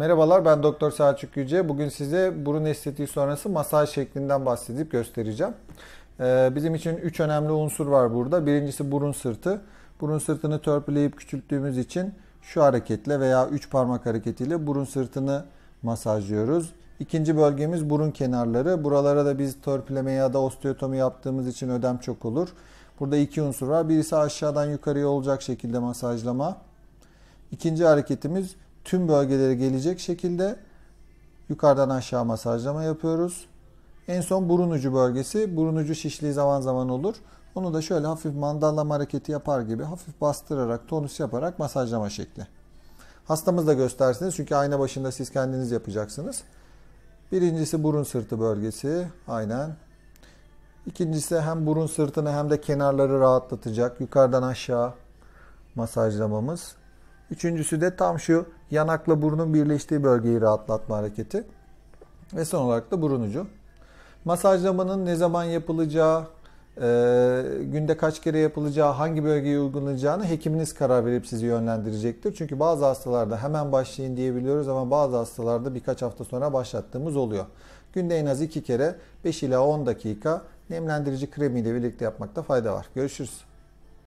Merhabalar ben Doktor Selçuk Yüce. Bugün size burun estetiği sonrası masaj şeklinden bahsedip göstereceğim. Ee, bizim için 3 önemli unsur var burada. Birincisi burun sırtı. Burun sırtını törpüleyip küçülttüğümüz için şu hareketle veya 3 parmak hareketiyle burun sırtını masajlıyoruz. İkinci bölgemiz burun kenarları. Buralara da biz törpüleme ya da osteotomi yaptığımız için ödem çok olur. Burada iki unsur var. Birisi aşağıdan yukarıya olacak şekilde masajlama. İkinci hareketimiz tüm bölgelere gelecek şekilde yukarıdan aşağı masajlama yapıyoruz. En son burun ucu bölgesi. Burun ucu şişliği zaman zaman olur. Onu da şöyle hafif mandalla hareketi yapar gibi hafif bastırarak, tonus yaparak masajlama şekli. Hastamız da göstersiniz çünkü ayna başında siz kendiniz yapacaksınız. Birincisi burun sırtı bölgesi. Aynen. İkincisi hem burun sırtını hem de kenarları rahatlatacak. Yukarıdan aşağı masajlamamız. Üçüncüsü de tam şu yanakla burnun birleştiği bölgeyi rahatlatma hareketi. Ve son olarak da burun ucu. Masajlamanın ne zaman yapılacağı, e, günde kaç kere yapılacağı, hangi bölgeye uygulanacağını hekiminiz karar verip sizi yönlendirecektir. Çünkü bazı hastalarda hemen başlayın diyebiliyoruz ama bazı hastalarda birkaç hafta sonra başlattığımız oluyor. Günde en az 2 kere 5 ila 10 dakika nemlendirici kremiyle birlikte yapmakta fayda var. Görüşürüz.